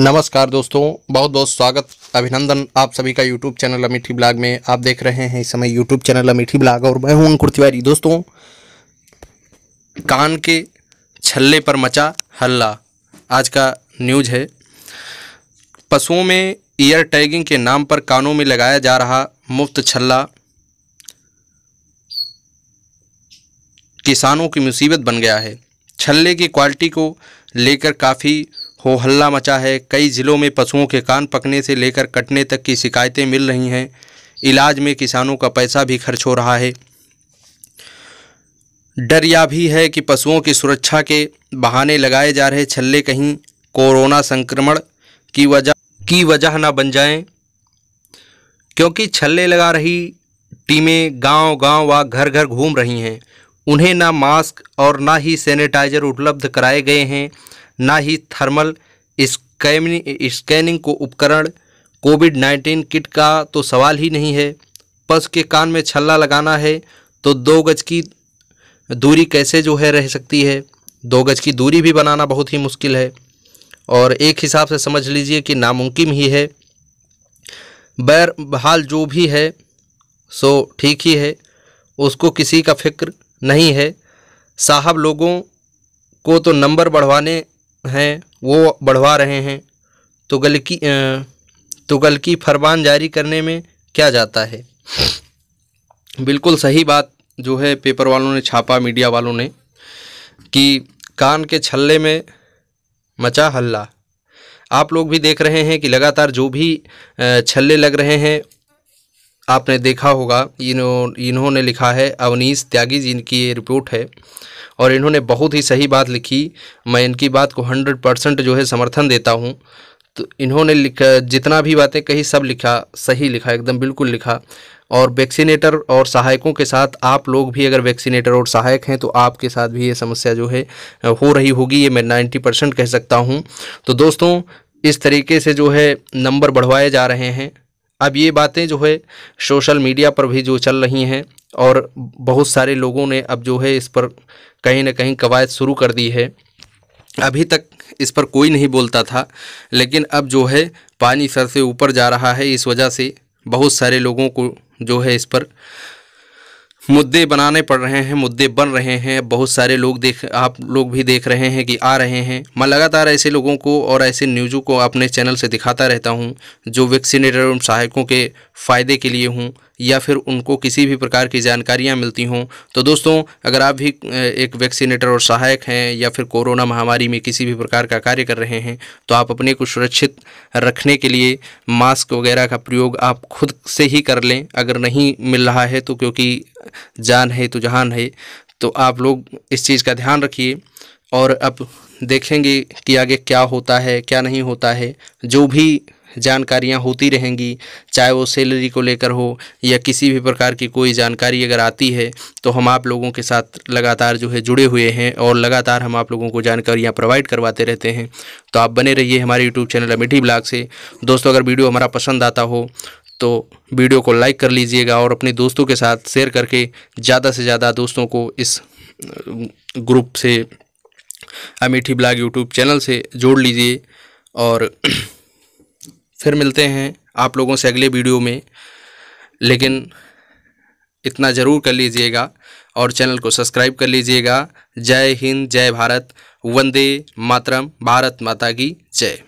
नमस्कार दोस्तों बहुत बहुत स्वागत अभिनंदन आप सभी का यूट्यूब चैनल अमेठी ब्लॉग में आप देख रहे हैं इस समय यूट्यूब चैनल अमेठी ब्लॉग और मैं हूं अंकुर तिवारी दोस्तों कान के छल्ले पर मचा हल्ला आज का न्यूज है पशुओं में ईयर टैगिंग के नाम पर कानों में लगाया जा रहा मुफ्त छल्ला किसानों की मुसीबत बन गया है छल्ले की क्वालिटी को लेकर काफ़ी हो हल्ला मचा है कई ज़िलों में पशुओं के कान पकने से लेकर कटने तक की शिकायतें मिल रही हैं इलाज में किसानों का पैसा भी खर्च हो रहा है डर यह भी है कि पशुओं की सुरक्षा के बहाने लगाए जा रहे छल्ले कहीं कोरोना संक्रमण की वजह की वजह ना बन जाएं क्योंकि छल्ले लगा रही टीमें गांव गांव व घर घर घूम रही हैं उन्हें ना मास्क और ना ही सैनिटाइज़र उपलब्ध कराए गए हैं ना ही थर्मल स्कैनिंग को उपकरण कोविड नाइन्टीन किट का तो सवाल ही नहीं है पस के कान में छल्ला लगाना है तो दो गज की दूरी कैसे जो है रह सकती है दो गज की दूरी भी बनाना बहुत ही मुश्किल है और एक हिसाब से समझ लीजिए कि नामुमकिन ही है बैर बहाल जो भी है सो ठीक ही है उसको किसी का फिक्र नहीं है साहब लोगों को तो नंबर बढ़वाने हैं वो बढ़वा रहे हैं तुगल की तुगल की फरमान जारी करने में क्या जाता है बिल्कुल सही बात जो है पेपर वालों ने छापा मीडिया वालों ने कि कान के छल्ले में मचा हल्ला आप लोग भी देख रहे हैं कि लगातार जो भी छल्ले लग रहे हैं आपने देखा होगा इन्हों इन्होंने लिखा है अवनीश त्यागी जी की ये रिपोर्ट है और इन्होंने बहुत ही सही बात लिखी मैं इनकी बात को हंड्रेड परसेंट जो है समर्थन देता हूँ तो इन्होंने लिखा जितना भी बातें कही सब लिखा सही लिखा एकदम बिल्कुल लिखा और वैक्सीनेटर और सहायकों के साथ आप लोग भी अगर वैक्सीनेटर और सहायक हैं तो आपके साथ भी ये समस्या जो है हो रही होगी ये मैं नाइन्टी परसेंट कह सकता हूँ तो दोस्तों इस तरीके से जो है नंबर बढ़वाए जा रहे हैं अब ये बातें जो है सोशल मीडिया पर भी जो चल रही हैं और बहुत सारे लोगों ने अब जो है इस पर कहीं ना कहीं कवायद शुरू कर दी है अभी तक इस पर कोई नहीं बोलता था लेकिन अब जो है पानी सर से ऊपर जा रहा है इस वजह से बहुत सारे लोगों को जो है इस पर मुद्दे बनाने पड़ रहे हैं मुद्दे बन रहे हैं बहुत सारे लोग देख आप लोग भी देख रहे हैं कि आ रहे हैं मैं लगातार ऐसे लोगों को और ऐसे न्यूज़ों को अपने चैनल से दिखाता रहता हूं जो वैक्सीनेटर एवं सहायकों के फ़ायदे के लिए हूं या फिर उनको किसी भी प्रकार की जानकारियाँ मिलती हों तो दोस्तों अगर आप भी एक वैक्सीनेटर और सहायक हैं या फिर कोरोना महामारी में किसी भी प्रकार का कार्य कर रहे हैं तो आप अपने को सुरक्षित रखने के लिए मास्क वगैरह का प्रयोग आप खुद से ही कर लें अगर नहीं मिल रहा है तो क्योंकि जान है तो जहान है तो आप लोग इस चीज़ का ध्यान रखिए और अब देखेंगे कि आगे क्या होता है क्या नहीं होता है जो भी जानकारियाँ होती रहेंगी चाहे वो सैलरी को लेकर हो या किसी भी प्रकार की कोई जानकारी अगर आती है तो हम आप लोगों के साथ लगातार जो है जुड़े हुए हैं और लगातार हम आप लोगों को जानकारियाँ प्रोवाइड करवाते रहते हैं तो आप बने रहिए हमारे यूट्यूब चैनल अमेठी ब्लाग से दोस्तों अगर वीडियो हमारा पसंद आता हो तो वीडियो को लाइक कर लीजिएगा और अपने दोस्तों के साथ शेयर करके ज़्यादा से ज़्यादा दोस्तों को इस ग्रुप से अमेठी ब्लॉग यूट्यूब चैनल से जोड़ लीजिए और फिर मिलते हैं आप लोगों से अगले वीडियो में लेकिन इतना ज़रूर कर लीजिएगा और चैनल को सब्सक्राइब कर लीजिएगा जय हिंद जय भारत वंदे मातरम भारत माता की जय